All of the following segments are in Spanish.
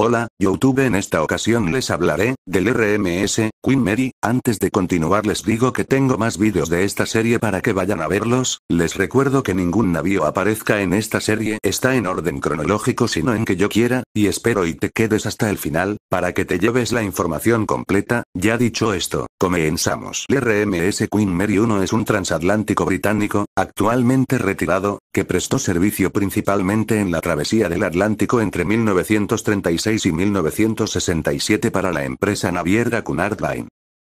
Hola, YouTube en esta ocasión les hablaré, del RMS, Queen Mary, antes de continuar les digo que tengo más vídeos de esta serie para que vayan a verlos, les recuerdo que ningún navío aparezca en esta serie está en orden cronológico sino en que yo quiera, y espero y te quedes hasta el final, para que te lleves la información completa, ya dicho esto, Comenzamos. El RMS Queen Mary 1 es un transatlántico británico, actualmente retirado, que prestó servicio principalmente en la travesía del Atlántico entre 1936 y 1967 para la empresa naviera Cunard Line.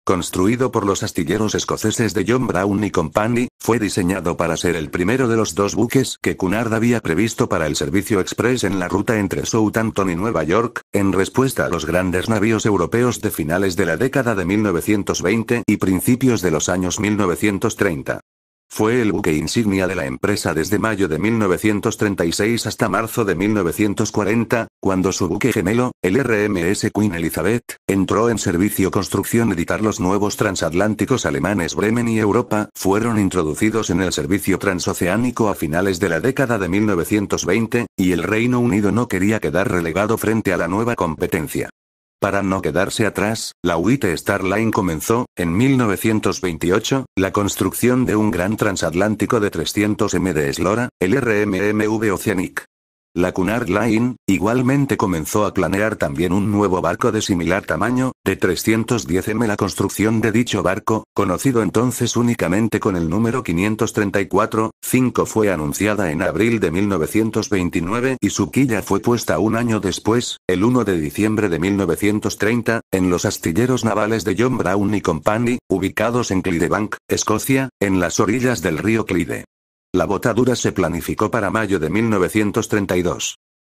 Construido por los astilleros escoceses de John Brown y Company, fue diseñado para ser el primero de los dos buques que Cunard había previsto para el servicio express en la ruta entre Southampton y Nueva York, en respuesta a los grandes navíos europeos de finales de la década de 1920 y principios de los años 1930. Fue el buque insignia de la empresa desde mayo de 1936 hasta marzo de 1940, cuando su buque gemelo, el RMS Queen Elizabeth, entró en servicio construcción editar los nuevos transatlánticos alemanes Bremen y Europa, fueron introducidos en el servicio transoceánico a finales de la década de 1920, y el Reino Unido no quería quedar relegado frente a la nueva competencia. Para no quedarse atrás, la e Star Line comenzó, en 1928, la construcción de un gran transatlántico de 300 m de eslora, el RMMV Oceanic. La Cunard Line, igualmente comenzó a planear también un nuevo barco de similar tamaño, de 310 m. La construcción de dicho barco, conocido entonces únicamente con el número 534, 5 fue anunciada en abril de 1929 y su quilla fue puesta un año después, el 1 de diciembre de 1930, en los astilleros navales de John Brown y Company, ubicados en Clydebank, Escocia, en las orillas del río Clyde. La botadura se planificó para mayo de 1932.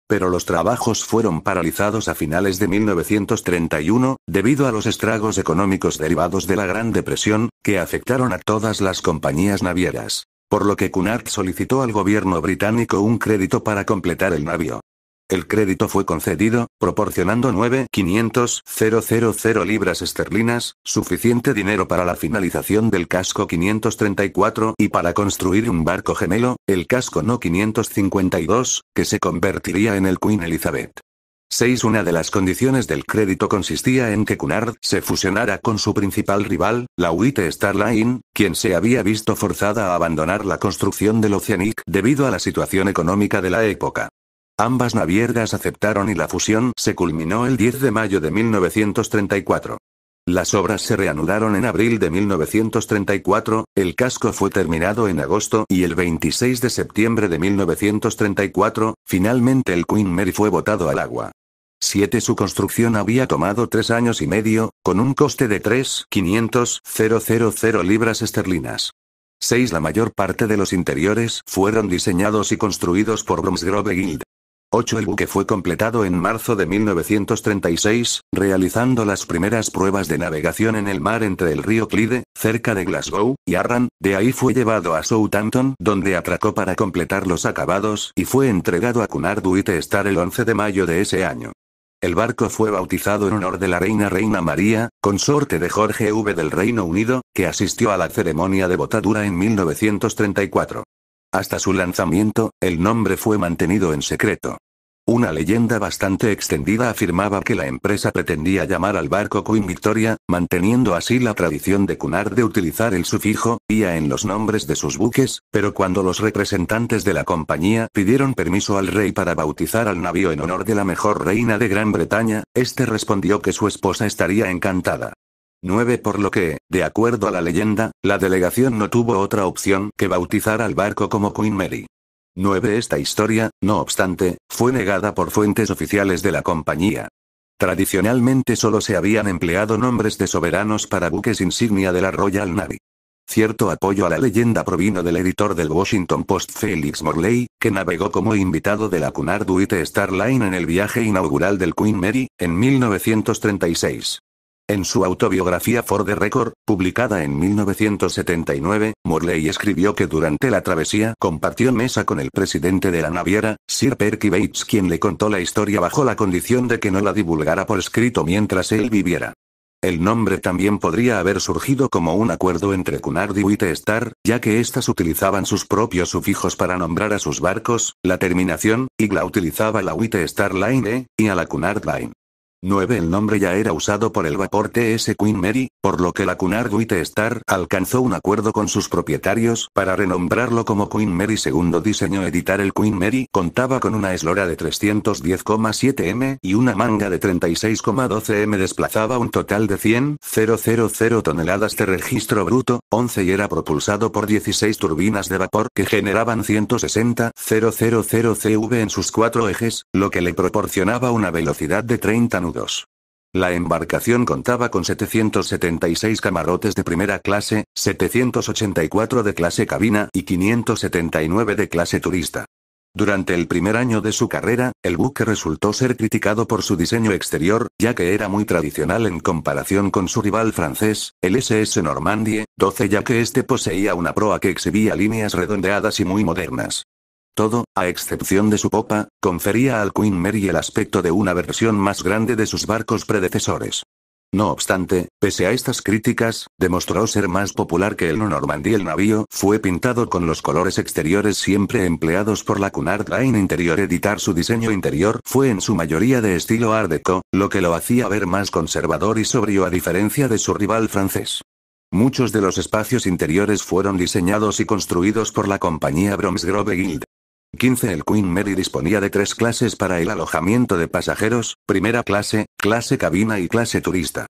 Pero los trabajos fueron paralizados a finales de 1931, debido a los estragos económicos derivados de la Gran Depresión, que afectaron a todas las compañías navieras. Por lo que Cunard solicitó al gobierno británico un crédito para completar el navío. El crédito fue concedido, proporcionando 9.500.000 libras esterlinas, suficiente dinero para la finalización del casco 534 y para construir un barco gemelo, el casco no 552, que se convertiría en el Queen Elizabeth. 6. Una de las condiciones del crédito consistía en que Cunard se fusionara con su principal rival, la UIT Star Line, quien se había visto forzada a abandonar la construcción del Oceanic debido a la situación económica de la época. Ambas naviergas aceptaron y la fusión se culminó el 10 de mayo de 1934. Las obras se reanudaron en abril de 1934, el casco fue terminado en agosto y el 26 de septiembre de 1934, finalmente el Queen Mary fue botado al agua. 7. Su construcción había tomado tres años y medio, con un coste de 3.500.000 libras esterlinas. 6. La mayor parte de los interiores fueron diseñados y construidos por Bromsgrove Guild. 8. El buque fue completado en marzo de 1936, realizando las primeras pruebas de navegación en el mar entre el río Clyde, cerca de Glasgow, y Arran, de ahí fue llevado a Southampton, donde atracó para completar los acabados y fue entregado a Cunard Duite Star el 11 de mayo de ese año. El barco fue bautizado en honor de la reina Reina María, consorte de Jorge V del Reino Unido, que asistió a la ceremonia de botadura en 1934. Hasta su lanzamiento, el nombre fue mantenido en secreto. Una leyenda bastante extendida afirmaba que la empresa pretendía llamar al barco Queen Victoria, manteniendo así la tradición de Cunard de utilizar el sufijo IA en los nombres de sus buques, pero cuando los representantes de la compañía pidieron permiso al rey para bautizar al navío en honor de la mejor reina de Gran Bretaña, este respondió que su esposa estaría encantada. 9 por lo que, de acuerdo a la leyenda, la delegación no tuvo otra opción que bautizar al barco como Queen Mary. 9 Esta historia, no obstante, fue negada por fuentes oficiales de la compañía. Tradicionalmente solo se habían empleado nombres de soberanos para buques insignia de la Royal Navy. Cierto apoyo a la leyenda provino del editor del Washington Post Felix Morley, que navegó como invitado de la Cunard Duite Star Line en el viaje inaugural del Queen Mary, en 1936. En su autobiografía For the Record, publicada en 1979, Morley escribió que durante la travesía compartió mesa con el presidente de la naviera, Sir Perky Bates, quien le contó la historia bajo la condición de que no la divulgara por escrito mientras él viviera. El nombre también podría haber surgido como un acuerdo entre Cunard y Star, ya que éstas utilizaban sus propios sufijos para nombrar a sus barcos, la terminación, la utilizaba la Star Line E, y a la Cunard Line. 9. El nombre ya era usado por el vapor TS Queen Mary, por lo que la Cunard White Star alcanzó un acuerdo con sus propietarios para renombrarlo como Queen Mary. Segundo diseño editar el Queen Mary contaba con una eslora de 310,7 m y una manga de 36,12 m desplazaba un total de 100,000 toneladas de registro bruto, 11 y era propulsado por 16 turbinas de vapor que generaban 160,000 CV en sus cuatro ejes, lo que le proporcionaba una velocidad de 30 la embarcación contaba con 776 camarotes de primera clase, 784 de clase cabina y 579 de clase turista. Durante el primer año de su carrera, el buque resultó ser criticado por su diseño exterior, ya que era muy tradicional en comparación con su rival francés, el SS Normandie 12, ya que este poseía una proa que exhibía líneas redondeadas y muy modernas. Todo, a excepción de su popa, confería al Queen Mary el aspecto de una versión más grande de sus barcos predecesores. No obstante, pese a estas críticas, demostró ser más popular que el Normandie. El navío fue pintado con los colores exteriores siempre empleados por la Cunard Line Interior. Editar su diseño interior fue en su mayoría de estilo Art Deco, lo que lo hacía ver más conservador y sobrio a diferencia de su rival francés. Muchos de los espacios interiores fueron diseñados y construidos por la compañía Bromsgrove Guild. 15. El Queen Mary disponía de tres clases para el alojamiento de pasajeros, primera clase, clase cabina y clase turista.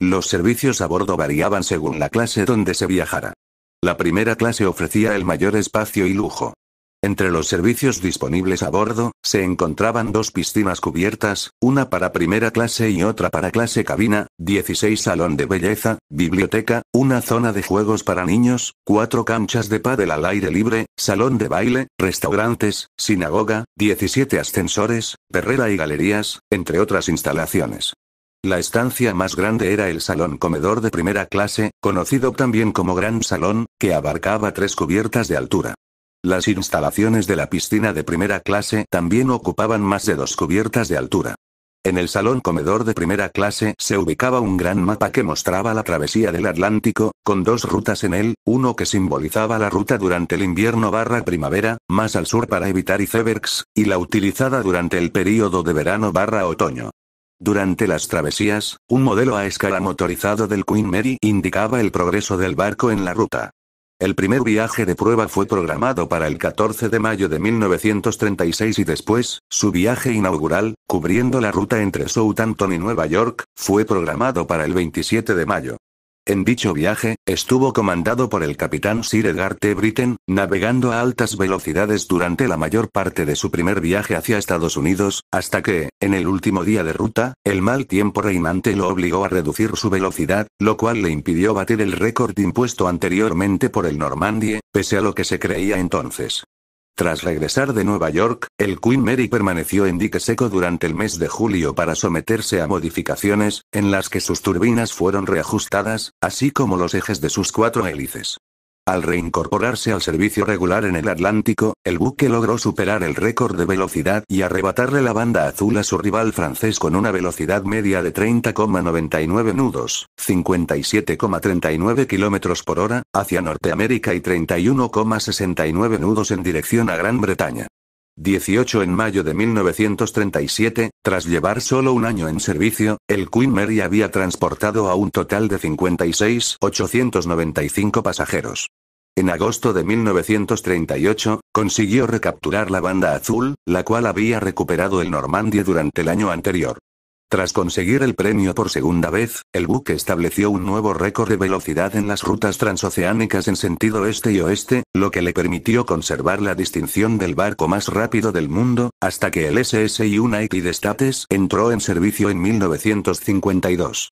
Los servicios a bordo variaban según la clase donde se viajara. La primera clase ofrecía el mayor espacio y lujo. Entre los servicios disponibles a bordo, se encontraban dos piscinas cubiertas, una para primera clase y otra para clase cabina, 16 salón de belleza, biblioteca, una zona de juegos para niños, cuatro canchas de pádel al aire libre, salón de baile, restaurantes, sinagoga, 17 ascensores, perrera y galerías, entre otras instalaciones. La estancia más grande era el salón comedor de primera clase, conocido también como Gran Salón, que abarcaba tres cubiertas de altura. Las instalaciones de la piscina de primera clase también ocupaban más de dos cubiertas de altura. En el salón comedor de primera clase se ubicaba un gran mapa que mostraba la travesía del Atlántico, con dos rutas en él, uno que simbolizaba la ruta durante el invierno barra primavera, más al sur para evitar icebergs, y la utilizada durante el período de verano barra otoño. Durante las travesías, un modelo a escala motorizado del Queen Mary indicaba el progreso del barco en la ruta. El primer viaje de prueba fue programado para el 14 de mayo de 1936 y después, su viaje inaugural, cubriendo la ruta entre Southampton y Nueva York, fue programado para el 27 de mayo. En dicho viaje, estuvo comandado por el capitán Sir Edgar T. Britten, navegando a altas velocidades durante la mayor parte de su primer viaje hacia Estados Unidos, hasta que, en el último día de ruta, el mal tiempo reinante lo obligó a reducir su velocidad, lo cual le impidió batir el récord impuesto anteriormente por el Normandie, pese a lo que se creía entonces. Tras regresar de Nueva York, el Queen Mary permaneció en dique seco durante el mes de julio para someterse a modificaciones, en las que sus turbinas fueron reajustadas, así como los ejes de sus cuatro hélices. Al reincorporarse al servicio regular en el Atlántico, el buque logró superar el récord de velocidad y arrebatarle la banda azul a su rival francés con una velocidad media de 30,99 nudos, 57,39 km por hora, hacia Norteamérica y 31,69 nudos en dirección a Gran Bretaña. 18 en mayo de 1937, tras llevar solo un año en servicio, el Queen Mary había transportado a un total de 56.895 pasajeros. En agosto de 1938, consiguió recapturar la Banda Azul, la cual había recuperado el Normandie durante el año anterior. Tras conseguir el premio por segunda vez, el buque estableció un nuevo récord de velocidad en las rutas transoceánicas en sentido este y oeste, lo que le permitió conservar la distinción del barco más rápido del mundo, hasta que el SS United States entró en servicio en 1952.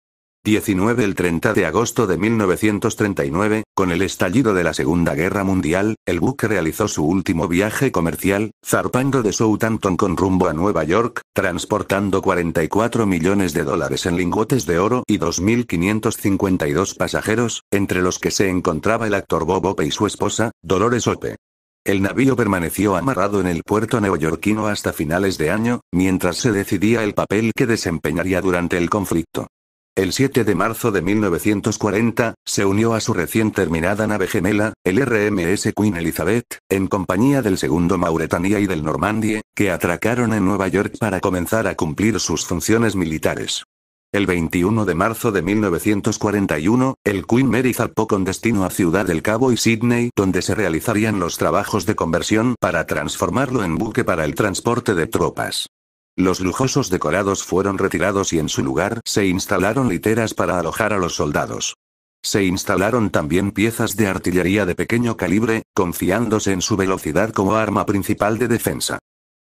19 El 30 de agosto de 1939, con el estallido de la Segunda Guerra Mundial, el buque realizó su último viaje comercial, zarpando de Southampton con rumbo a Nueva York, transportando 44 millones de dólares en lingotes de oro y 2.552 pasajeros, entre los que se encontraba el actor Bob Ope y su esposa, Dolores Ope. El navío permaneció amarrado en el puerto neoyorquino hasta finales de año, mientras se decidía el papel que desempeñaría durante el conflicto. El 7 de marzo de 1940, se unió a su recién terminada nave gemela, el RMS Queen Elizabeth, en compañía del segundo Mauretania y del Normandie, que atracaron en Nueva York para comenzar a cumplir sus funciones militares. El 21 de marzo de 1941, el Queen Mary zarpó con destino a Ciudad del Cabo y Sydney, donde se realizarían los trabajos de conversión para transformarlo en buque para el transporte de tropas. Los lujosos decorados fueron retirados y en su lugar se instalaron literas para alojar a los soldados. Se instalaron también piezas de artillería de pequeño calibre, confiándose en su velocidad como arma principal de defensa.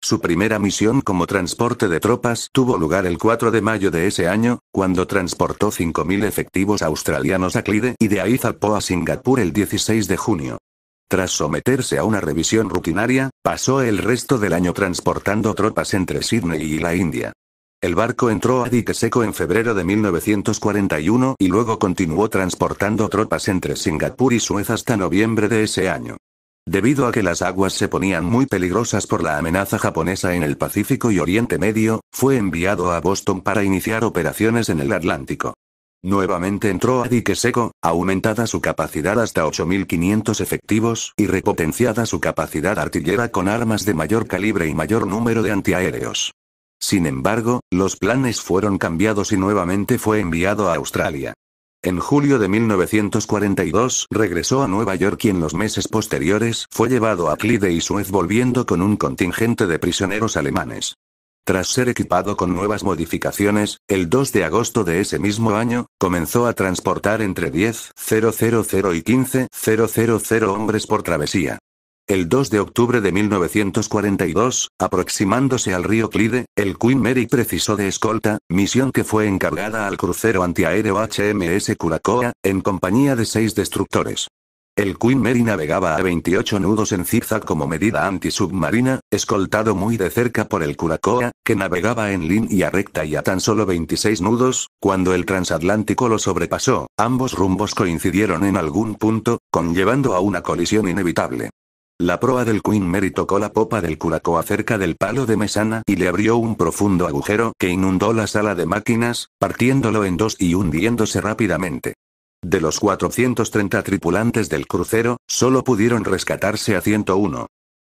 Su primera misión como transporte de tropas tuvo lugar el 4 de mayo de ese año, cuando transportó 5.000 efectivos australianos a Clyde y de zarpó a Singapur el 16 de junio. Tras someterse a una revisión rutinaria, pasó el resto del año transportando tropas entre Sydney y la India. El barco entró a dique seco en febrero de 1941 y luego continuó transportando tropas entre Singapur y Suez hasta noviembre de ese año. Debido a que las aguas se ponían muy peligrosas por la amenaza japonesa en el Pacífico y Oriente Medio, fue enviado a Boston para iniciar operaciones en el Atlántico. Nuevamente entró a dique seco, aumentada su capacidad hasta 8.500 efectivos, y repotenciada su capacidad artillera con armas de mayor calibre y mayor número de antiaéreos. Sin embargo, los planes fueron cambiados y nuevamente fue enviado a Australia. En julio de 1942 regresó a Nueva York y en los meses posteriores fue llevado a Clyde y Suez volviendo con un contingente de prisioneros alemanes. Tras ser equipado con nuevas modificaciones, el 2 de agosto de ese mismo año, comenzó a transportar entre 10.000 y 15.000 hombres por travesía. El 2 de octubre de 1942, aproximándose al río Clyde, el Queen Mary precisó de escolta, misión que fue encargada al crucero antiaéreo HMS Curacoa, en compañía de seis destructores. El Queen Mary navegaba a 28 nudos en zigzag como medida antisubmarina, escoltado muy de cerca por el Curacoa, que navegaba en línea recta y a tan solo 26 nudos, cuando el transatlántico lo sobrepasó, ambos rumbos coincidieron en algún punto, conllevando a una colisión inevitable. La proa del Queen Mary tocó la popa del Curacoa cerca del palo de mesana y le abrió un profundo agujero que inundó la sala de máquinas, partiéndolo en dos y hundiéndose rápidamente. De los 430 tripulantes del crucero, solo pudieron rescatarse a 101.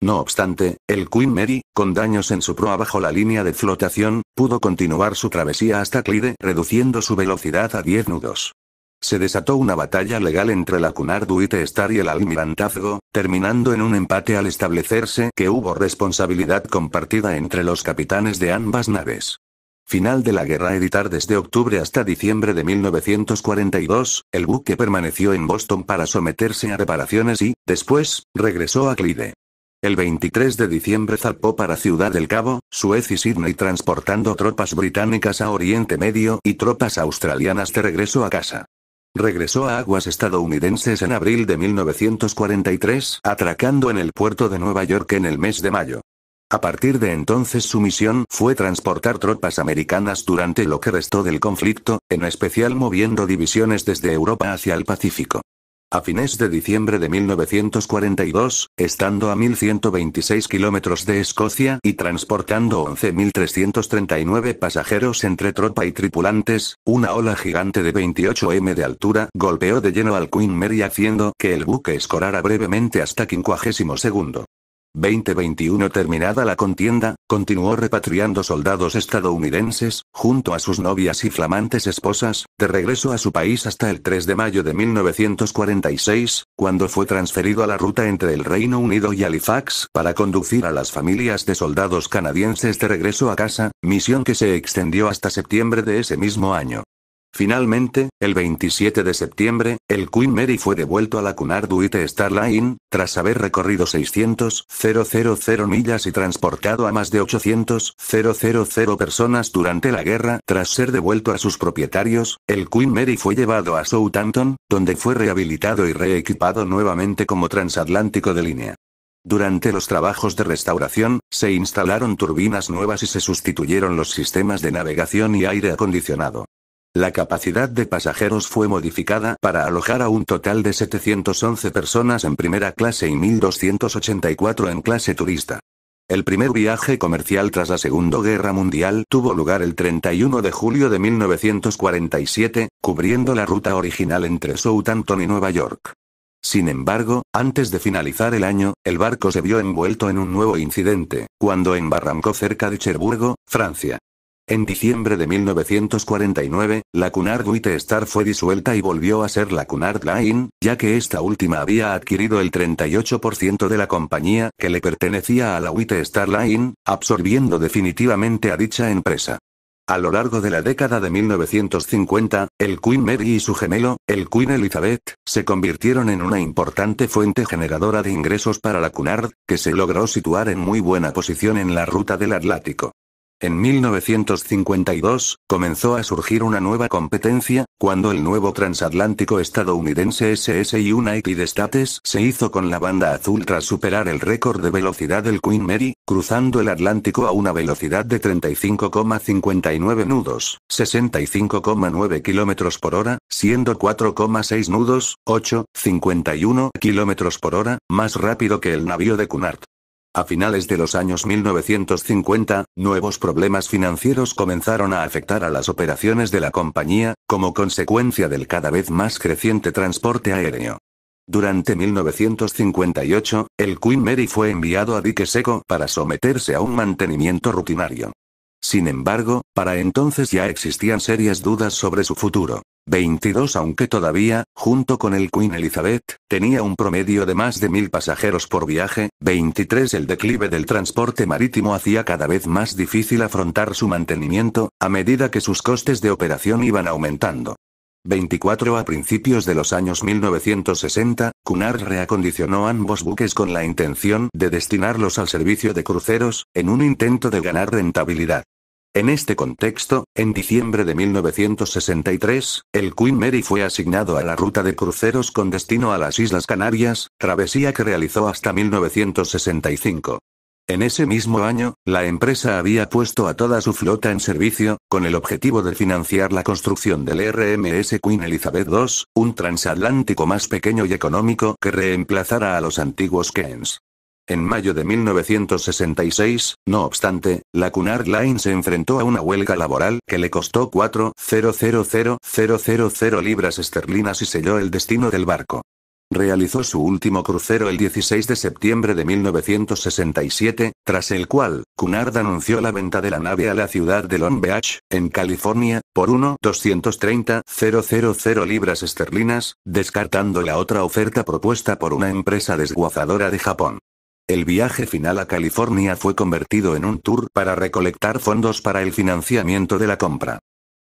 No obstante, el Queen Mary, con daños en su proa bajo la línea de flotación, pudo continuar su travesía hasta Clyde, reduciendo su velocidad a 10 nudos. Se desató una batalla legal entre la Cunard Duite Star y el Almirantazgo, terminando en un empate al establecerse que hubo responsabilidad compartida entre los capitanes de ambas naves. Final de la guerra editar desde octubre hasta diciembre de 1942, el buque permaneció en Boston para someterse a reparaciones y, después, regresó a Clyde. El 23 de diciembre zarpó para Ciudad del Cabo, Suez y Sydney transportando tropas británicas a Oriente Medio y tropas australianas de regreso a casa. Regresó a aguas estadounidenses en abril de 1943, atracando en el puerto de Nueva York en el mes de mayo. A partir de entonces su misión fue transportar tropas americanas durante lo que restó del conflicto, en especial moviendo divisiones desde Europa hacia el Pacífico. A fines de diciembre de 1942, estando a 1.126 kilómetros de Escocia y transportando 11.339 pasajeros entre tropa y tripulantes, una ola gigante de 28 m de altura golpeó de lleno al Queen Mary haciendo que el buque escorara brevemente hasta 52. 2021 Terminada la contienda, continuó repatriando soldados estadounidenses, junto a sus novias y flamantes esposas, de regreso a su país hasta el 3 de mayo de 1946, cuando fue transferido a la ruta entre el Reino Unido y Halifax para conducir a las familias de soldados canadienses de regreso a casa, misión que se extendió hasta septiembre de ese mismo año. Finalmente, el 27 de septiembre, el Queen Mary fue devuelto a la Cunard Duite Star Line, tras haber recorrido 600 millas y transportado a más de 800 personas durante la guerra. Tras ser devuelto a sus propietarios, el Queen Mary fue llevado a Southampton, donde fue rehabilitado y reequipado nuevamente como transatlántico de línea. Durante los trabajos de restauración, se instalaron turbinas nuevas y se sustituyeron los sistemas de navegación y aire acondicionado. La capacidad de pasajeros fue modificada para alojar a un total de 711 personas en primera clase y 1.284 en clase turista. El primer viaje comercial tras la Segunda Guerra Mundial tuvo lugar el 31 de julio de 1947, cubriendo la ruta original entre Southampton y Nueva York. Sin embargo, antes de finalizar el año, el barco se vio envuelto en un nuevo incidente, cuando embarrancó cerca de Cherburgo, Francia. En diciembre de 1949, la Cunard White Star fue disuelta y volvió a ser la Cunard Line, ya que esta última había adquirido el 38% de la compañía que le pertenecía a la White Star Line, absorbiendo definitivamente a dicha empresa. A lo largo de la década de 1950, el Queen Mary y su gemelo, el Queen Elizabeth, se convirtieron en una importante fuente generadora de ingresos para la Cunard, que se logró situar en muy buena posición en la ruta del Atlántico. En 1952, comenzó a surgir una nueva competencia, cuando el nuevo transatlántico estadounidense SS United States se hizo con la banda azul tras superar el récord de velocidad del Queen Mary, cruzando el Atlántico a una velocidad de 35,59 nudos, 65,9 km por hora, siendo 4,6 nudos, 8,51 km por hora, más rápido que el navío de Cunard. A finales de los años 1950, nuevos problemas financieros comenzaron a afectar a las operaciones de la compañía, como consecuencia del cada vez más creciente transporte aéreo. Durante 1958, el Queen Mary fue enviado a dique seco para someterse a un mantenimiento rutinario. Sin embargo, para entonces ya existían serias dudas sobre su futuro. 22 aunque todavía, junto con el Queen Elizabeth, tenía un promedio de más de mil pasajeros por viaje, 23 el declive del transporte marítimo hacía cada vez más difícil afrontar su mantenimiento, a medida que sus costes de operación iban aumentando. 24 A principios de los años 1960, Cunard reacondicionó ambos buques con la intención de destinarlos al servicio de cruceros, en un intento de ganar rentabilidad. En este contexto, en diciembre de 1963, el Queen Mary fue asignado a la ruta de cruceros con destino a las Islas Canarias, travesía que realizó hasta 1965. En ese mismo año, la empresa había puesto a toda su flota en servicio, con el objetivo de financiar la construcción del RMS Queen Elizabeth II, un transatlántico más pequeño y económico que reemplazara a los antiguos Keynes. En mayo de 1966, no obstante, la Cunard Line se enfrentó a una huelga laboral que le costó 4.000.000 libras esterlinas y selló el destino del barco. Realizó su último crucero el 16 de septiembre de 1967, tras el cual, Cunard anunció la venta de la nave a la ciudad de Long Beach, en California, por 1.230.000 libras esterlinas, descartando la otra oferta propuesta por una empresa desguazadora de Japón. El viaje final a California fue convertido en un tour para recolectar fondos para el financiamiento de la compra.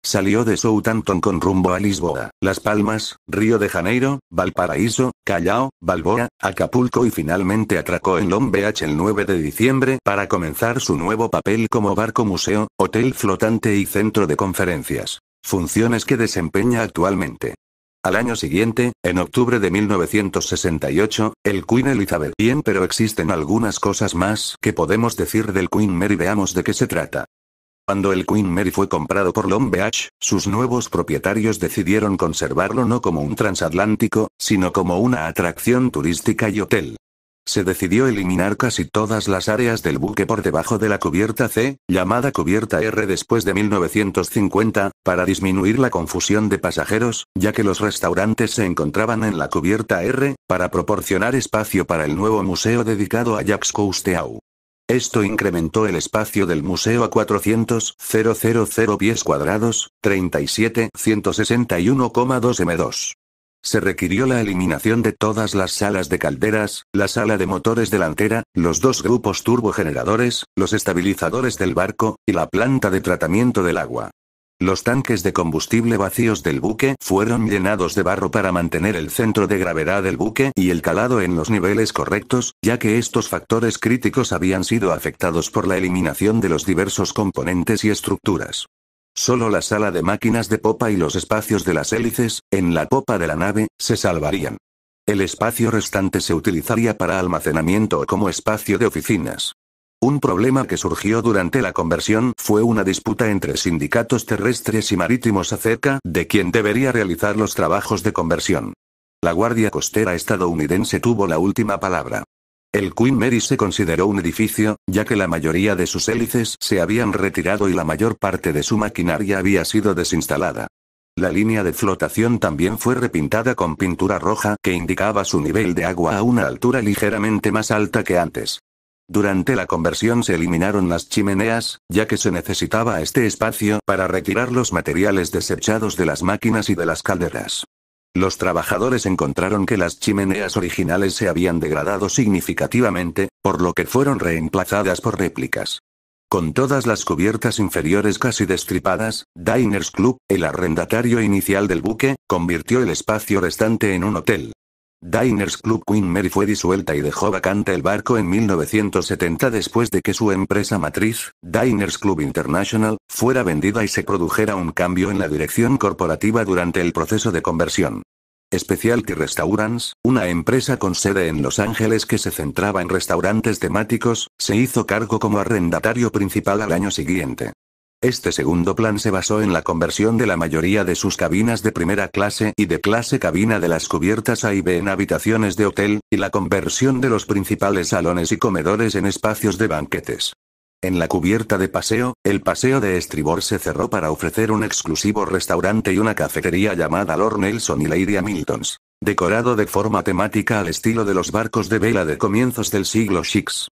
Salió de Southampton con rumbo a Lisboa, Las Palmas, Río de Janeiro, Valparaíso, Callao, Balboa, Acapulco y finalmente atracó en Long Beach el 9 de diciembre para comenzar su nuevo papel como barco museo, hotel flotante y centro de conferencias. Funciones que desempeña actualmente. Al año siguiente, en octubre de 1968, el Queen Elizabeth. Bien, pero existen algunas cosas más que podemos decir del Queen Mary. Veamos de qué se trata. Cuando el Queen Mary fue comprado por Long Beach, sus nuevos propietarios decidieron conservarlo no como un transatlántico, sino como una atracción turística y hotel se decidió eliminar casi todas las áreas del buque por debajo de la cubierta C, llamada cubierta R después de 1950, para disminuir la confusión de pasajeros, ya que los restaurantes se encontraban en la cubierta R, para proporcionar espacio para el nuevo museo dedicado a Jacques Cousteau. Esto incrementó el espacio del museo a 400 pies cuadrados, 37 m2. Se requirió la eliminación de todas las salas de calderas, la sala de motores delantera, los dos grupos turbogeneradores, los estabilizadores del barco, y la planta de tratamiento del agua. Los tanques de combustible vacíos del buque fueron llenados de barro para mantener el centro de gravedad del buque y el calado en los niveles correctos, ya que estos factores críticos habían sido afectados por la eliminación de los diversos componentes y estructuras. Solo la sala de máquinas de popa y los espacios de las hélices, en la popa de la nave, se salvarían. El espacio restante se utilizaría para almacenamiento o como espacio de oficinas. Un problema que surgió durante la conversión fue una disputa entre sindicatos terrestres y marítimos acerca de quién debería realizar los trabajos de conversión. La Guardia Costera estadounidense tuvo la última palabra. El Queen Mary se consideró un edificio, ya que la mayoría de sus hélices se habían retirado y la mayor parte de su maquinaria había sido desinstalada. La línea de flotación también fue repintada con pintura roja que indicaba su nivel de agua a una altura ligeramente más alta que antes. Durante la conversión se eliminaron las chimeneas, ya que se necesitaba este espacio para retirar los materiales desechados de las máquinas y de las calderas. Los trabajadores encontraron que las chimeneas originales se habían degradado significativamente, por lo que fueron reemplazadas por réplicas. Con todas las cubiertas inferiores casi destripadas, Diners Club, el arrendatario inicial del buque, convirtió el espacio restante en un hotel. Diners Club Queen Mary fue disuelta y dejó vacante el barco en 1970 después de que su empresa matriz, Diners Club International, fuera vendida y se produjera un cambio en la dirección corporativa durante el proceso de conversión. Specialty Restaurants, una empresa con sede en Los Ángeles que se centraba en restaurantes temáticos, se hizo cargo como arrendatario principal al año siguiente. Este segundo plan se basó en la conversión de la mayoría de sus cabinas de primera clase y de clase cabina de las cubiertas A y B en habitaciones de hotel, y la conversión de los principales salones y comedores en espacios de banquetes. En la cubierta de paseo, el paseo de estribor se cerró para ofrecer un exclusivo restaurante y una cafetería llamada Lord Nelson y Lady Hamilton's, decorado de forma temática al estilo de los barcos de vela de comienzos del siglo XIX.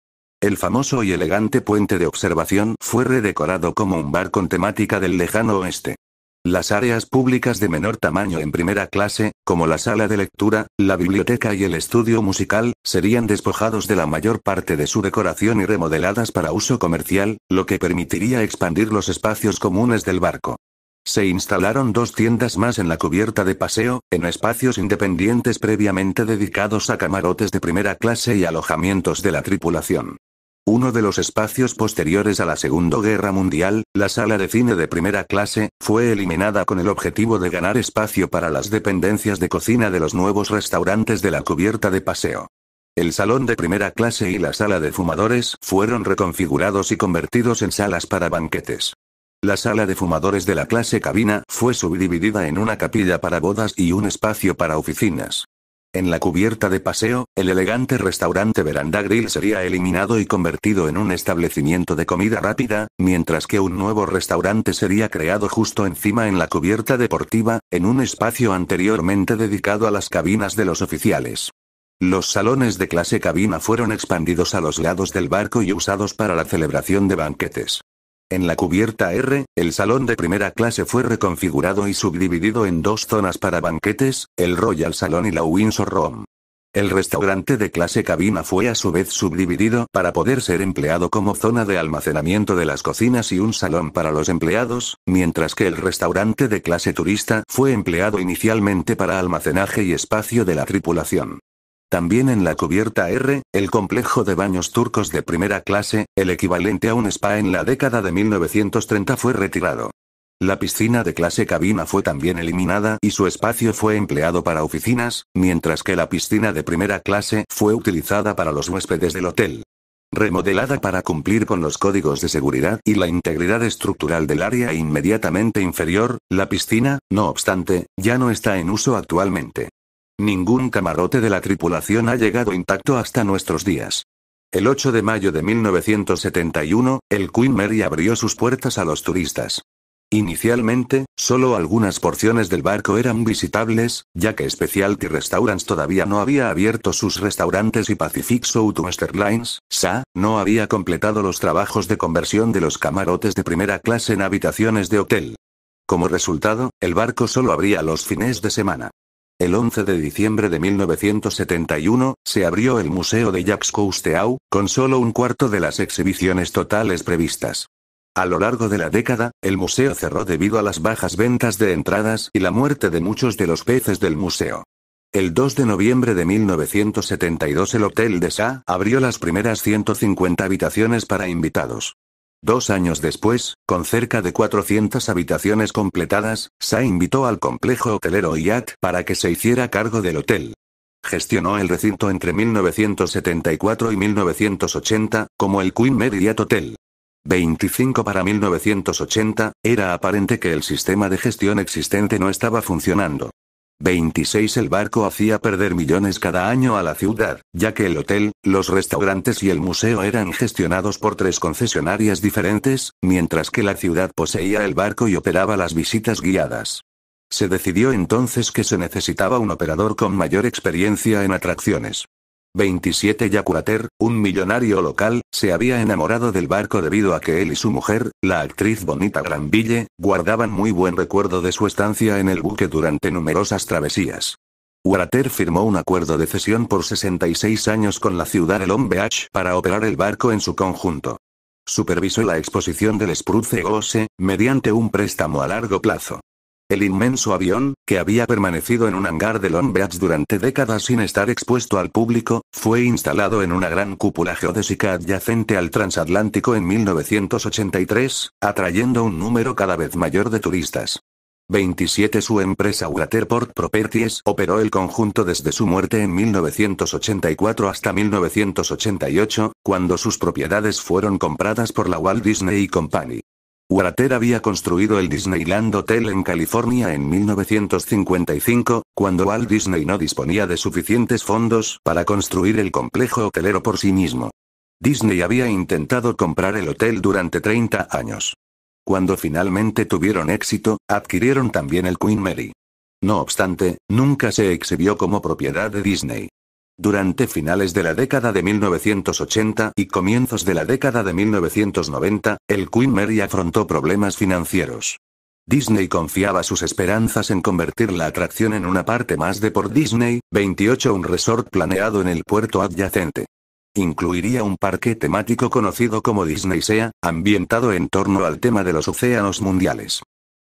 El famoso y elegante puente de observación fue redecorado como un bar con temática del lejano oeste. Las áreas públicas de menor tamaño en primera clase, como la sala de lectura, la biblioteca y el estudio musical, serían despojados de la mayor parte de su decoración y remodeladas para uso comercial, lo que permitiría expandir los espacios comunes del barco. Se instalaron dos tiendas más en la cubierta de paseo, en espacios independientes previamente dedicados a camarotes de primera clase y alojamientos de la tripulación. Uno de los espacios posteriores a la Segunda Guerra Mundial, la sala de cine de primera clase, fue eliminada con el objetivo de ganar espacio para las dependencias de cocina de los nuevos restaurantes de la cubierta de paseo. El salón de primera clase y la sala de fumadores fueron reconfigurados y convertidos en salas para banquetes. La sala de fumadores de la clase cabina fue subdividida en una capilla para bodas y un espacio para oficinas. En la cubierta de paseo, el elegante restaurante Veranda Grill sería eliminado y convertido en un establecimiento de comida rápida, mientras que un nuevo restaurante sería creado justo encima en la cubierta deportiva, en un espacio anteriormente dedicado a las cabinas de los oficiales. Los salones de clase cabina fueron expandidos a los lados del barco y usados para la celebración de banquetes. En la cubierta R, el salón de primera clase fue reconfigurado y subdividido en dos zonas para banquetes, el Royal Salon y la Windsor Room. El restaurante de clase cabina fue a su vez subdividido para poder ser empleado como zona de almacenamiento de las cocinas y un salón para los empleados, mientras que el restaurante de clase turista fue empleado inicialmente para almacenaje y espacio de la tripulación. También en la cubierta R, el complejo de baños turcos de primera clase, el equivalente a un spa en la década de 1930 fue retirado. La piscina de clase cabina fue también eliminada y su espacio fue empleado para oficinas, mientras que la piscina de primera clase fue utilizada para los huéspedes del hotel. Remodelada para cumplir con los códigos de seguridad y la integridad estructural del área inmediatamente inferior, la piscina, no obstante, ya no está en uso actualmente. Ningún camarote de la tripulación ha llegado intacto hasta nuestros días. El 8 de mayo de 1971, el Queen Mary abrió sus puertas a los turistas. Inicialmente, solo algunas porciones del barco eran visitables, ya que Specialty Restaurants todavía no había abierto sus restaurantes y Pacific Southwestern Lines, SA, no había completado los trabajos de conversión de los camarotes de primera clase en habitaciones de hotel. Como resultado, el barco solo abría los fines de semana. El 11 de diciembre de 1971, se abrió el Museo de Jacques Cousteau, con solo un cuarto de las exhibiciones totales previstas. A lo largo de la década, el museo cerró debido a las bajas ventas de entradas y la muerte de muchos de los peces del museo. El 2 de noviembre de 1972 el Hotel de Sa abrió las primeras 150 habitaciones para invitados. Dos años después, con cerca de 400 habitaciones completadas, Sa invitó al complejo hotelero IAT para que se hiciera cargo del hotel. Gestionó el recinto entre 1974 y 1980, como el Queen Mary Hotel. 25 para 1980, era aparente que el sistema de gestión existente no estaba funcionando. 26. El barco hacía perder millones cada año a la ciudad, ya que el hotel, los restaurantes y el museo eran gestionados por tres concesionarias diferentes, mientras que la ciudad poseía el barco y operaba las visitas guiadas. Se decidió entonces que se necesitaba un operador con mayor experiencia en atracciones. 27 Yakurater, un millonario local, se había enamorado del barco debido a que él y su mujer, la actriz Bonita Granville, guardaban muy buen recuerdo de su estancia en el buque durante numerosas travesías. Warater firmó un acuerdo de cesión por 66 años con la ciudad de para operar el barco en su conjunto. Supervisó la exposición del Spruce Goose, mediante un préstamo a largo plazo. El inmenso avión, que había permanecido en un hangar de Long Beach durante décadas sin estar expuesto al público, fue instalado en una gran cúpula geodésica adyacente al transatlántico en 1983, atrayendo un número cada vez mayor de turistas. 27 Su empresa Waterport Properties operó el conjunto desde su muerte en 1984 hasta 1988, cuando sus propiedades fueron compradas por la Walt Disney Company. Warater había construido el Disneyland Hotel en California en 1955, cuando Walt Disney no disponía de suficientes fondos para construir el complejo hotelero por sí mismo. Disney había intentado comprar el hotel durante 30 años. Cuando finalmente tuvieron éxito, adquirieron también el Queen Mary. No obstante, nunca se exhibió como propiedad de Disney. Durante finales de la década de 1980 y comienzos de la década de 1990, el Queen Mary afrontó problemas financieros. Disney confiaba sus esperanzas en convertir la atracción en una parte más de por Disney, 28 un resort planeado en el puerto adyacente. Incluiría un parque temático conocido como Disney Sea, ambientado en torno al tema de los océanos mundiales.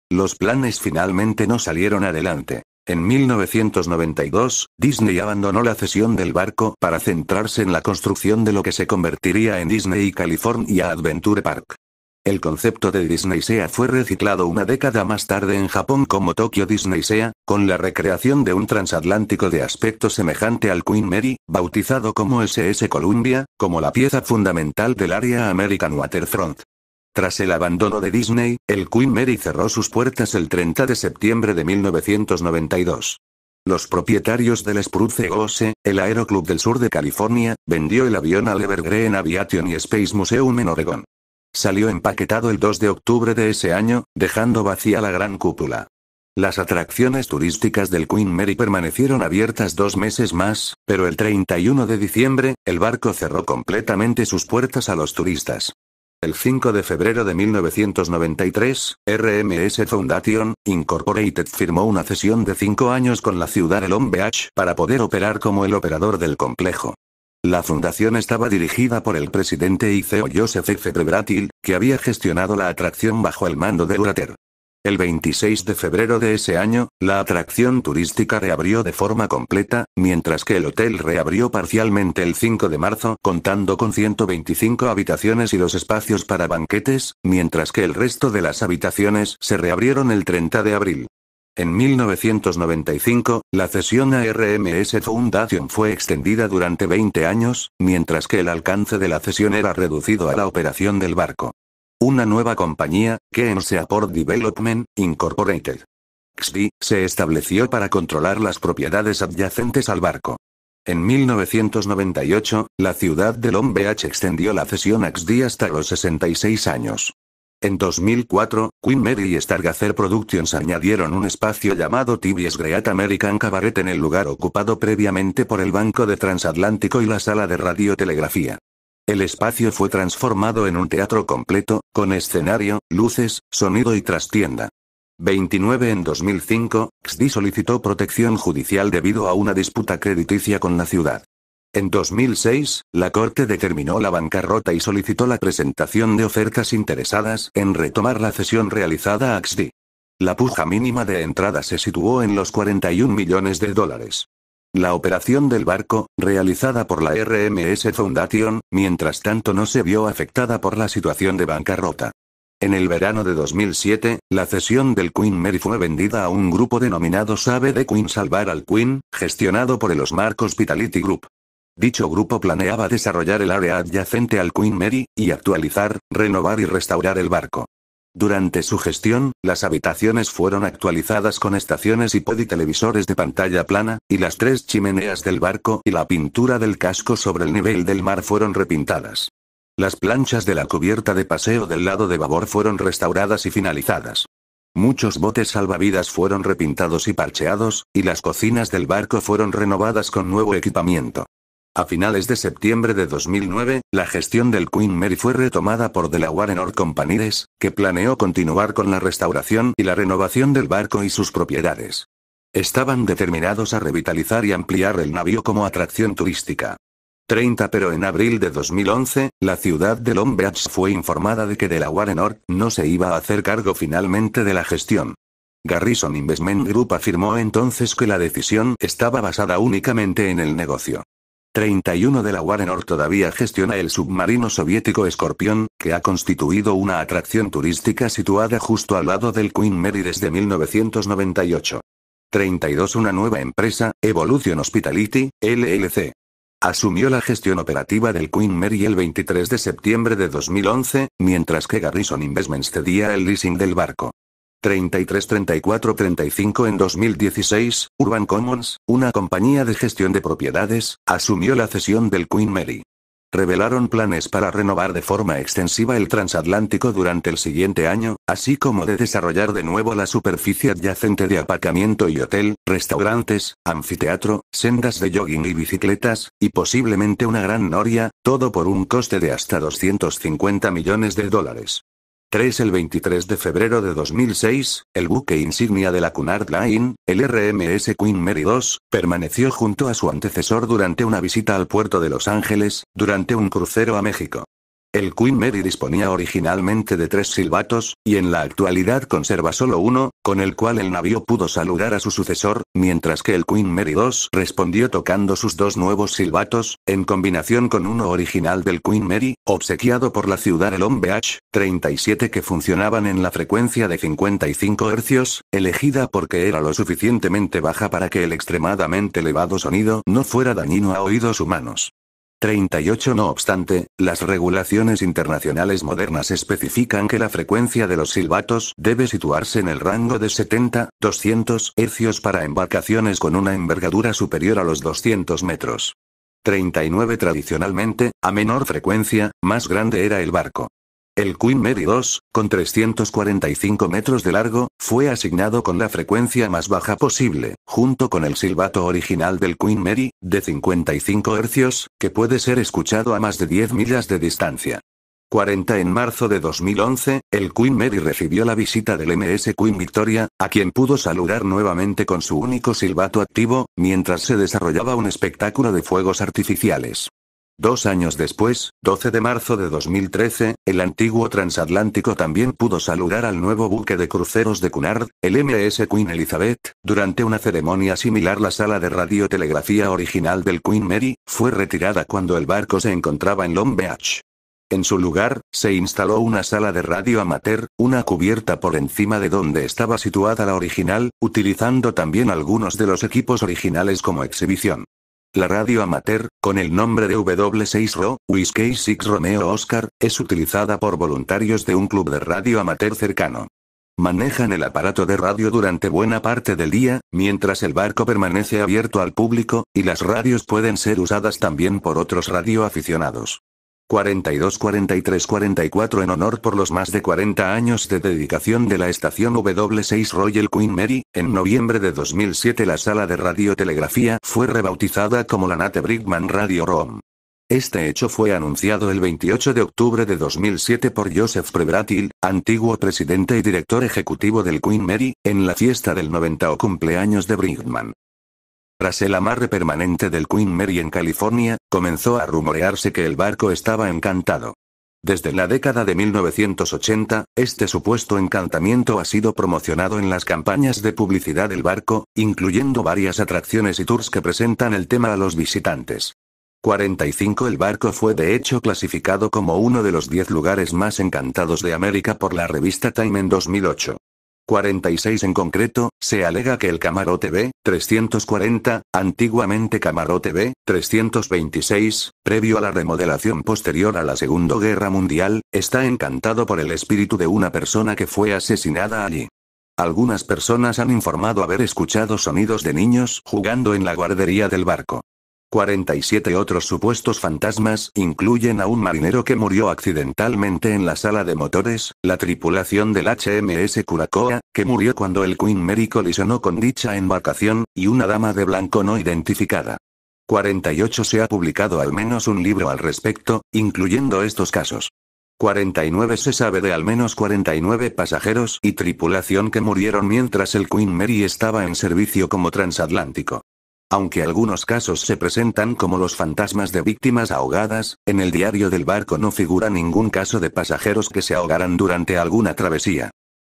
Los planes finalmente no salieron adelante. En 1992, Disney abandonó la cesión del barco para centrarse en la construcción de lo que se convertiría en Disney California Adventure Park. El concepto de Disney Sea fue reciclado una década más tarde en Japón como Tokyo Disney Sea, con la recreación de un transatlántico de aspecto semejante al Queen Mary, bautizado como SS Columbia, como la pieza fundamental del área American Waterfront. Tras el abandono de Disney, el Queen Mary cerró sus puertas el 30 de septiembre de 1992. Los propietarios del Spruce Goose, el Aeroclub del sur de California, vendió el avión al Evergreen Aviation y Space Museum en Oregón. Salió empaquetado el 2 de octubre de ese año, dejando vacía la gran cúpula. Las atracciones turísticas del Queen Mary permanecieron abiertas dos meses más, pero el 31 de diciembre, el barco cerró completamente sus puertas a los turistas. El 5 de febrero de 1993, RMS Foundation, Incorporated firmó una cesión de cinco años con la ciudad de Long Beach para poder operar como el operador del complejo. La fundación estaba dirigida por el presidente y CEO Joseph F. Brebratil, que había gestionado la atracción bajo el mando de Urater. El 26 de febrero de ese año, la atracción turística reabrió de forma completa, mientras que el hotel reabrió parcialmente el 5 de marzo, contando con 125 habitaciones y los espacios para banquetes, mientras que el resto de las habitaciones se reabrieron el 30 de abril. En 1995, la cesión a RMS Foundation fue extendida durante 20 años, mientras que el alcance de la cesión era reducido a la operación del barco. Una nueva compañía, Keen Port Development, Incorporated. XD, se estableció para controlar las propiedades adyacentes al barco. En 1998, la ciudad de Long Beach extendió la cesión a XD hasta los 66 años. En 2004, Queen Mary y Stargazer Productions añadieron un espacio llamado Tibies Great American Cabaret en el lugar ocupado previamente por el Banco de Transatlántico y la sala de radiotelegrafía. El espacio fue transformado en un teatro completo, con escenario, luces, sonido y trastienda. 29 En 2005, XD solicitó protección judicial debido a una disputa crediticia con la ciudad. En 2006, la Corte determinó la bancarrota y solicitó la presentación de ofertas interesadas en retomar la cesión realizada a XD. La puja mínima de entrada se situó en los 41 millones de dólares. La operación del barco, realizada por la RMS Foundation, mientras tanto no se vio afectada por la situación de bancarrota. En el verano de 2007, la cesión del Queen Mary fue vendida a un grupo denominado Save de Queen Salvar al Queen, gestionado por el Osmar Hospitality Group. Dicho grupo planeaba desarrollar el área adyacente al Queen Mary, y actualizar, renovar y restaurar el barco. Durante su gestión, las habitaciones fueron actualizadas con estaciones y y televisores de pantalla plana, y las tres chimeneas del barco y la pintura del casco sobre el nivel del mar fueron repintadas. Las planchas de la cubierta de paseo del lado de babor fueron restauradas y finalizadas. Muchos botes salvavidas fueron repintados y parcheados, y las cocinas del barco fueron renovadas con nuevo equipamiento. A finales de septiembre de 2009, la gestión del Queen Mary fue retomada por Delaware North Companies, que planeó continuar con la restauración y la renovación del barco y sus propiedades. Estaban determinados a revitalizar y ampliar el navío como atracción turística. 30 pero en abril de 2011, la ciudad de Long Beach fue informada de que Delaware North no se iba a hacer cargo finalmente de la gestión. Garrison Investment Group afirmó entonces que la decisión estaba basada únicamente en el negocio. 31 de la Warrenor todavía gestiona el submarino soviético Escorpión, que ha constituido una atracción turística situada justo al lado del Queen Mary desde 1998. 32 Una nueva empresa, Evolution Hospitality, LLC, Asumió la gestión operativa del Queen Mary el 23 de septiembre de 2011, mientras que Garrison Investments cedía el leasing del barco. 33 34 35 En 2016, Urban Commons, una compañía de gestión de propiedades, asumió la cesión del Queen Mary. Revelaron planes para renovar de forma extensiva el transatlántico durante el siguiente año, así como de desarrollar de nuevo la superficie adyacente de aparcamiento y hotel, restaurantes, anfiteatro, sendas de jogging y bicicletas, y posiblemente una gran noria, todo por un coste de hasta 250 millones de dólares. 3. El 23 de febrero de 2006, el buque insignia de la Cunard Line, el RMS Queen Mary II, permaneció junto a su antecesor durante una visita al puerto de Los Ángeles, durante un crucero a México. El Queen Mary disponía originalmente de tres silbatos, y en la actualidad conserva solo uno, con el cual el navío pudo saludar a su sucesor, mientras que el Queen Mary II respondió tocando sus dos nuevos silbatos, en combinación con uno original del Queen Mary, obsequiado por la ciudad el hombre h 37 que funcionaban en la frecuencia de 55 Hz, elegida porque era lo suficientemente baja para que el extremadamente elevado sonido no fuera dañino a oídos humanos. 38 No obstante, las regulaciones internacionales modernas especifican que la frecuencia de los silbatos debe situarse en el rango de 70-200 hercios para embarcaciones con una envergadura superior a los 200 metros. 39 Tradicionalmente, a menor frecuencia, más grande era el barco. El Queen Mary 2, con 345 metros de largo, fue asignado con la frecuencia más baja posible, junto con el silbato original del Queen Mary, de 55 hercios, que puede ser escuchado a más de 10 millas de distancia. 40 En marzo de 2011, el Queen Mary recibió la visita del MS Queen Victoria, a quien pudo saludar nuevamente con su único silbato activo, mientras se desarrollaba un espectáculo de fuegos artificiales. Dos años después, 12 de marzo de 2013, el antiguo transatlántico también pudo saludar al nuevo buque de cruceros de Cunard, el MS Queen Elizabeth. Durante una ceremonia similar, la sala de radiotelegrafía original del Queen Mary fue retirada cuando el barco se encontraba en Long Beach. En su lugar, se instaló una sala de radio amateur, una cubierta por encima de donde estaba situada la original, utilizando también algunos de los equipos originales como exhibición. La radio amateur, con el nombre de W6RO, Whiskey Six Romeo Oscar, es utilizada por voluntarios de un club de radio amateur cercano. Manejan el aparato de radio durante buena parte del día, mientras el barco permanece abierto al público, y las radios pueden ser usadas también por otros radioaficionados. 42, 43, 44 en honor por los más de 40 años de dedicación de la estación W6 Royal Queen Mary. En noviembre de 2007 la sala de radiotelegrafía fue rebautizada como la Nate Brickman Radio Room. Este hecho fue anunciado el 28 de octubre de 2007 por Joseph Prebratil, antiguo presidente y director ejecutivo del Queen Mary, en la fiesta del 90 o cumpleaños de Brinkman. Tras el amarre permanente del Queen Mary en California, comenzó a rumorearse que el barco estaba encantado. Desde la década de 1980, este supuesto encantamiento ha sido promocionado en las campañas de publicidad del barco, incluyendo varias atracciones y tours que presentan el tema a los visitantes. 45 El barco fue de hecho clasificado como uno de los 10 lugares más encantados de América por la revista Time en 2008. 46 en concreto, se alega que el camarote B-340, antiguamente camarote B-326, previo a la remodelación posterior a la Segunda Guerra Mundial, está encantado por el espíritu de una persona que fue asesinada allí. Algunas personas han informado haber escuchado sonidos de niños jugando en la guardería del barco. 47 otros supuestos fantasmas incluyen a un marinero que murió accidentalmente en la sala de motores, la tripulación del HMS Curacoa, que murió cuando el Queen Mary colisionó con dicha embarcación, y una dama de blanco no identificada. 48 se ha publicado al menos un libro al respecto, incluyendo estos casos. 49 se sabe de al menos 49 pasajeros y tripulación que murieron mientras el Queen Mary estaba en servicio como transatlántico. Aunque algunos casos se presentan como los fantasmas de víctimas ahogadas, en el diario del barco no figura ningún caso de pasajeros que se ahogaran durante alguna travesía.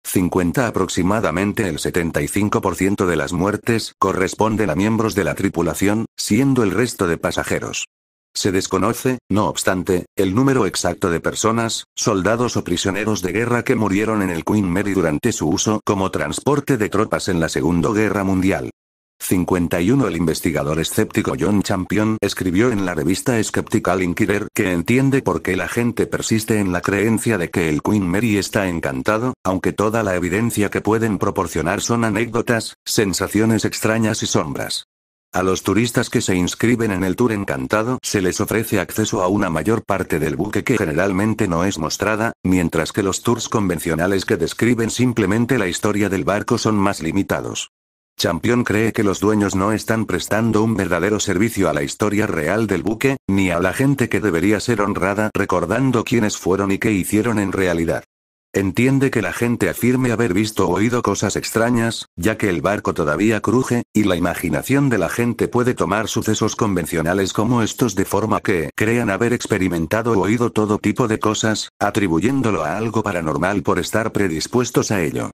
50 aproximadamente el 75% de las muertes corresponden a miembros de la tripulación, siendo el resto de pasajeros. Se desconoce, no obstante, el número exacto de personas, soldados o prisioneros de guerra que murieron en el Queen Mary durante su uso como transporte de tropas en la Segunda Guerra Mundial. 51 El investigador escéptico John Champion escribió en la revista Skeptical Inquirer que entiende por qué la gente persiste en la creencia de que el Queen Mary está encantado, aunque toda la evidencia que pueden proporcionar son anécdotas, sensaciones extrañas y sombras. A los turistas que se inscriben en el Tour Encantado se les ofrece acceso a una mayor parte del buque que generalmente no es mostrada, mientras que los tours convencionales que describen simplemente la historia del barco son más limitados. Champion cree que los dueños no están prestando un verdadero servicio a la historia real del buque, ni a la gente que debería ser honrada recordando quiénes fueron y qué hicieron en realidad. Entiende que la gente afirme haber visto o oído cosas extrañas, ya que el barco todavía cruje, y la imaginación de la gente puede tomar sucesos convencionales como estos de forma que crean haber experimentado o oído todo tipo de cosas, atribuyéndolo a algo paranormal por estar predispuestos a ello.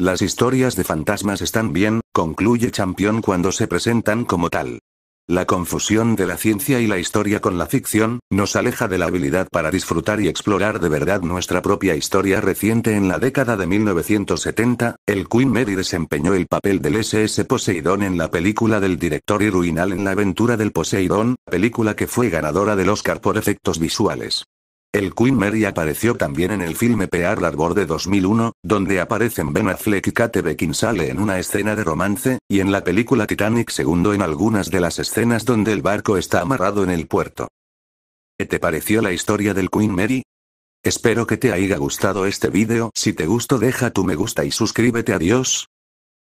Las historias de fantasmas están bien, concluye Champion cuando se presentan como tal. La confusión de la ciencia y la historia con la ficción, nos aleja de la habilidad para disfrutar y explorar de verdad nuestra propia historia reciente en la década de 1970, el Queen Mary desempeñó el papel del SS Poseidón en la película del director Irwin en La aventura del Poseidón, película que fue ganadora del Oscar por efectos visuales. El Queen Mary apareció también en el filme Pearl Harbor de 2001, donde aparecen Ben Affleck y Kate Beckinsale en una escena de romance, y en la película Titanic segundo en algunas de las escenas donde el barco está amarrado en el puerto. ¿Qué te pareció la historia del Queen Mary? Espero que te haya gustado este vídeo, si te gustó deja tu me gusta y suscríbete adiós,